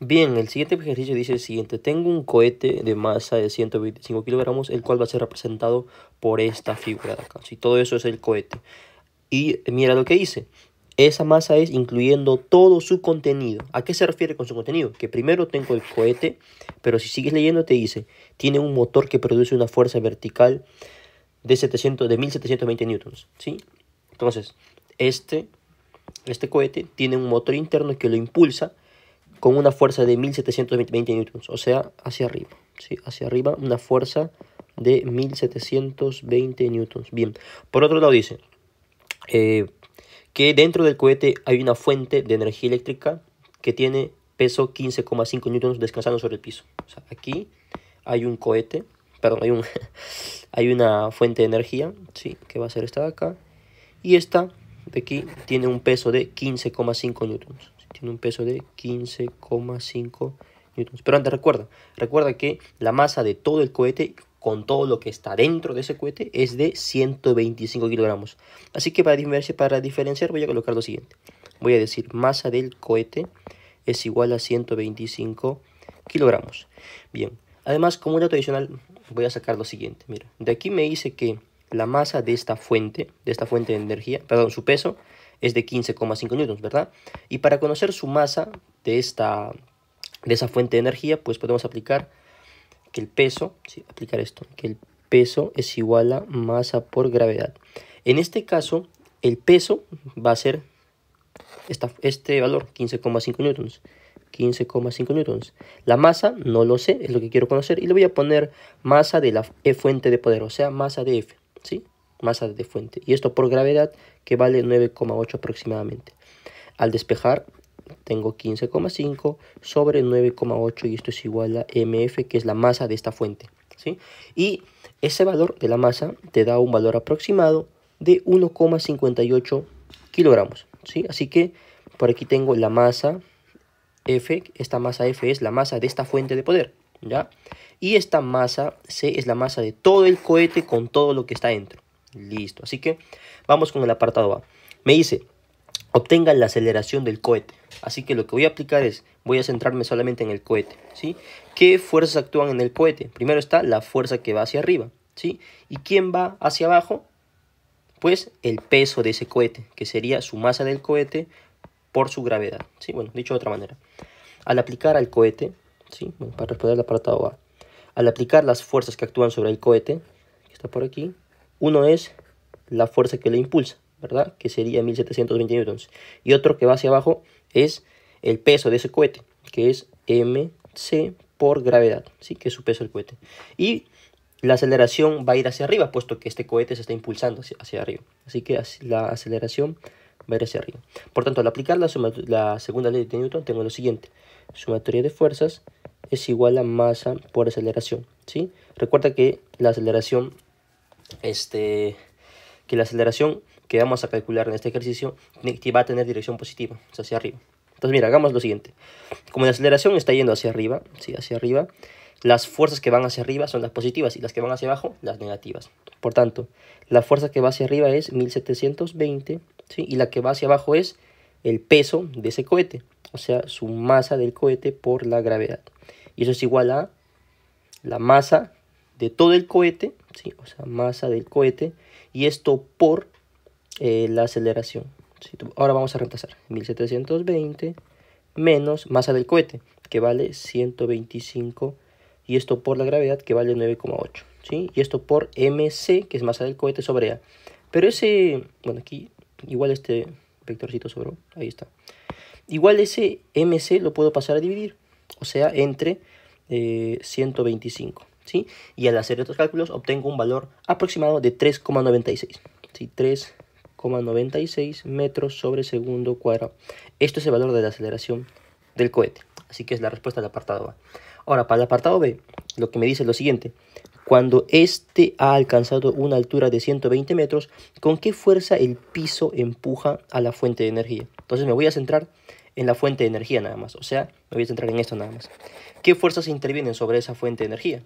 Bien, el siguiente ejercicio dice el siguiente. Tengo un cohete de masa de 125 kilogramos, el cual va a ser representado por esta figura de acá. Si todo eso es el cohete. Y mira lo que dice Esa masa es incluyendo todo su contenido. ¿A qué se refiere con su contenido? Que primero tengo el cohete, pero si sigues leyendo te dice, tiene un motor que produce una fuerza vertical de, 700, de 1720 newtons. ¿sí? Entonces, este, este cohete tiene un motor interno que lo impulsa con una fuerza de 1720 newtons, o sea, hacia arriba, ¿sí? hacia arriba una fuerza de 1720 newtons. Bien, por otro lado dice eh, que dentro del cohete hay una fuente de energía eléctrica que tiene peso 15,5 newtons descansando sobre el piso. O sea, aquí hay un cohete, perdón, hay, un, hay una fuente de energía, sí, que va a ser esta de acá, y esta de aquí tiene un peso de 15,5 newtons tiene un peso de 15,5 newtons. Pero antes recuerda, recuerda que la masa de todo el cohete con todo lo que está dentro de ese cohete es de 125 kilogramos. Así que para, para diferenciar voy a colocar lo siguiente. Voy a decir masa del cohete es igual a 125 kilogramos. Bien, además como un dato adicional voy a sacar lo siguiente. Mira, de aquí me dice que la masa de esta fuente, de esta fuente de energía, perdón, su peso es de 15,5 newtons, ¿verdad? Y para conocer su masa de, esta, de esa fuente de energía, pues podemos aplicar que el peso, sí, aplicar esto, que el peso es igual a masa por gravedad. En este caso, el peso va a ser este valor, 15,5 newtons. 15,5 newtons. La masa, no lo sé, es lo que quiero conocer. Y le voy a poner masa de la fuente de poder, o sea, masa de F, ¿sí? Masa de fuente. Y esto por gravedad que vale 9,8 aproximadamente. Al despejar tengo 15,5 sobre 9,8 y esto es igual a MF, que es la masa de esta fuente. ¿sí? Y ese valor de la masa te da un valor aproximado de 1,58 kilogramos. ¿sí? Así que por aquí tengo la masa F, esta masa F es la masa de esta fuente de poder. ¿ya? Y esta masa C es la masa de todo el cohete con todo lo que está dentro. Listo. Así que vamos con el apartado A. Me dice, obtenga la aceleración del cohete. Así que lo que voy a aplicar es, voy a centrarme solamente en el cohete, ¿sí? ¿Qué fuerzas actúan en el cohete? Primero está la fuerza que va hacia arriba, ¿sí? ¿Y quién va hacia abajo? Pues el peso de ese cohete, que sería su masa del cohete por su gravedad, ¿sí? Bueno, dicho de otra manera. Al aplicar al cohete, ¿sí? para responder al apartado A, al aplicar las fuerzas que actúan sobre el cohete, que está por aquí, uno es la fuerza que le impulsa, ¿verdad? Que sería 1720 N. Y otro que va hacia abajo es el peso de ese cohete, que es mc por gravedad, ¿sí? Que es su peso el cohete. Y la aceleración va a ir hacia arriba, puesto que este cohete se está impulsando hacia, arriba. Así que la aceleración va a ir hacia arriba. Por tanto, al aplicar la, la segunda ley de Newton, tengo lo siguiente. Sumatoria de fuerzas es igual a masa por aceleración, ¿sí? Recuerda que la aceleración este, que la aceleración que vamos a calcular en este ejercicio va a tener dirección positiva, hacia arriba. Entonces, mira, hagamos lo siguiente. Como la aceleración está yendo hacia arriba, hacia arriba, las fuerzas que van hacia arriba son las positivas y las que van hacia abajo, las negativas. Por tanto, la fuerza que va hacia arriba es 1720 y la que va hacia abajo es el peso de ese cohete, o sea, su masa del cohete por la gravedad. Y eso es igual a la masa de todo el cohete, ¿sí? o sea, masa del cohete, y esto por eh, la aceleración. ¿sí? Ahora vamos a reemplazar 1720 menos masa del cohete, que vale 125, y esto por la gravedad, que vale 9,8. ¿sí? Y esto por mc, que es masa del cohete, sobre a. Pero ese, bueno, aquí igual este vectorcito sobre, ahí está. Igual ese mc lo puedo pasar a dividir, o sea, entre 125. Eh, ¿sí? Y al hacer estos cálculos obtengo un valor aproximado de 3,96, ¿sí? 3,96 metros sobre segundo cuadrado. Esto es el valor de la aceleración del cohete. Así que es la respuesta del apartado A. Ahora, para el apartado B, lo que me dice es lo siguiente. Cuando este ha alcanzado una altura de 120 metros, ¿con qué fuerza el piso empuja a la fuente de energía? Entonces me voy a centrar en la fuente de energía nada más. O sea, me voy a centrar en esto nada más. ¿Qué fuerzas intervienen sobre esa fuente de energía?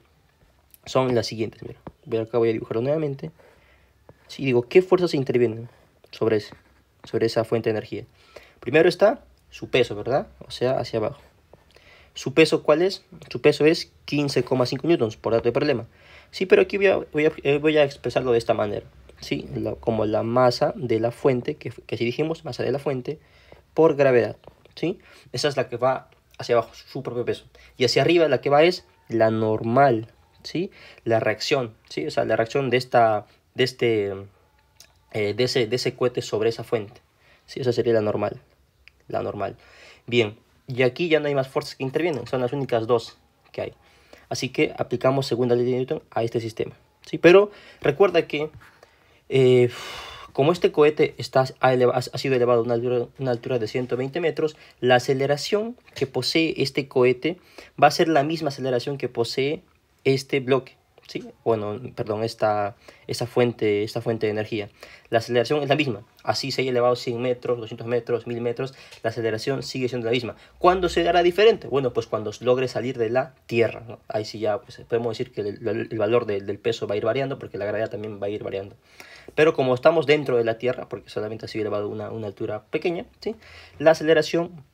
son las siguientes. Mira, voy acá voy a dibujarlo nuevamente. digo, ¿qué fuerzas intervienen sobre, esa fuente de energía? Primero está su peso, ¿verdad? O sea, hacia abajo. ¿Su peso cuál es? Su peso es 15,5 newtons, por dato de problema. Sí, pero aquí voy a, eh, expresarlo de esta manera. Sí, como la masa de la fuente, que, que si dijimos masa de la fuente, por gravedad. ¿sí? Esa es la que va hacia abajo, su propio peso. Y hacia arriba la que va es la normal ¿sí? La reacción, ¿sí? O la reacción de, esta, de, este, eh, de, ese, cohete sobre esa fuente, ¿sí? Esa sería la normal, la normal. Bien, y aquí ya no hay más fuerzas que intervienen, son las únicas dos que hay. Así que aplicamos segunda ley de Newton a este sistema, ¿sí? Pero recuerda que... Eh, como este cohete está, ha, sido elevado a una altura, una altura, de 120 metros, la aceleración que posee este cohete va a ser la misma aceleración que posee este bloque, ¿sí? bueno, perdón, esta, fuente, esta fuente de energía. La aceleración es la misma, así se haya elevado 100 metros, 200 metros, 1000 metros, la aceleración sigue siendo la misma. ¿Cuándo se dará diferente? Bueno, pues cuando logre salir de la Tierra. Ahí sí ya pues, podemos decir que el, valor del peso va a ir variando porque la gravedad también va a ir variando. Pero como estamos dentro de la Tierra, porque solamente ha sido elevado una, una altura pequeña, ¿sí? la aceleración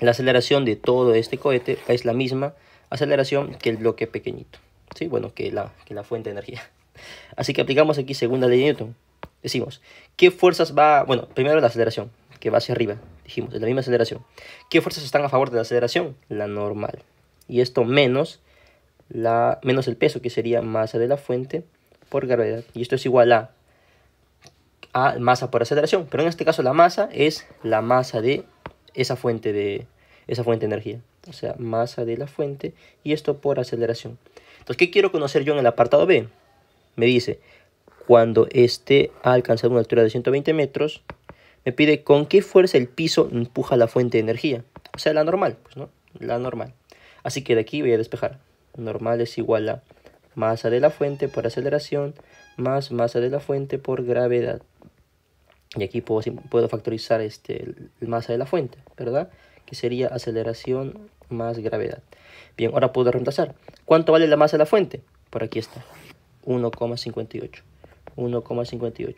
la aceleración de todo este cohete es la misma aceleración que el bloque pequeñito. ¿sí? Bueno, que la, que la fuente de energía. Así que aplicamos aquí segunda ley de Newton. Decimos, ¿qué fuerzas va...? Bueno, primero la aceleración, que va hacia arriba. Dijimos, es la misma aceleración. ¿Qué fuerzas están a favor de la aceleración? La normal. Y esto menos, la, menos el peso, que sería masa de la fuente por gravedad. Y esto es igual a, a masa por aceleración. Pero en este caso la masa es la masa de esa fuente de, esa fuente de energía o sea, masa de la fuente, y esto por aceleración. Entonces, ¿qué quiero conocer yo en el apartado B? Me dice, cuando este ha alcanzado una altura de 120 metros, me pide con qué fuerza el piso empuja la fuente de energía. O sea, la normal, pues, ¿no? La normal. Así que de aquí voy a despejar. Normal es igual a masa de la fuente por aceleración más masa de la fuente por gravedad. Y aquí puedo, puedo factorizar este, la masa de la fuente, ¿verdad? que sería aceleración más gravedad. Bien, ahora puedo reemplazar. ¿Cuánto vale la masa de la fuente? Por aquí está, 1,58. 1,58.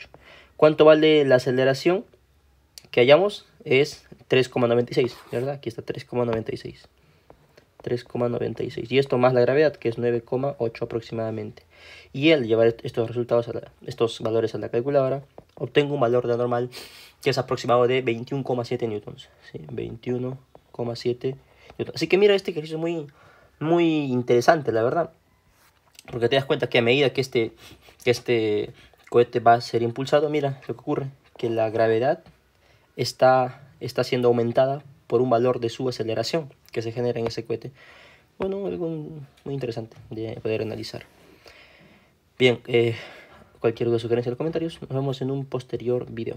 ¿Cuánto vale la aceleración que hallamos? Es 3,96, ¿verdad? Aquí está 3,96. 3,96. Y esto más la gravedad, que es 9,8 aproximadamente. Y él llevar estos resultados, a estos valores a la calculadora, obtengo un valor de anormal que es aproximado de 21,7 newtons. ¿sí? 21,7 Así que mira, este ejercicio es muy, muy interesante, la verdad. Porque te das cuenta que a medida que este, este cohete va a ser impulsado, mira lo que ocurre, que la gravedad está, está siendo aumentada por un valor de su aceleración que se genera en ese cohete. Bueno, algo muy interesante de poder analizar. Bien, eh, Cualquier duda, sugerencia o comentarios, nos vemos en un posterior video.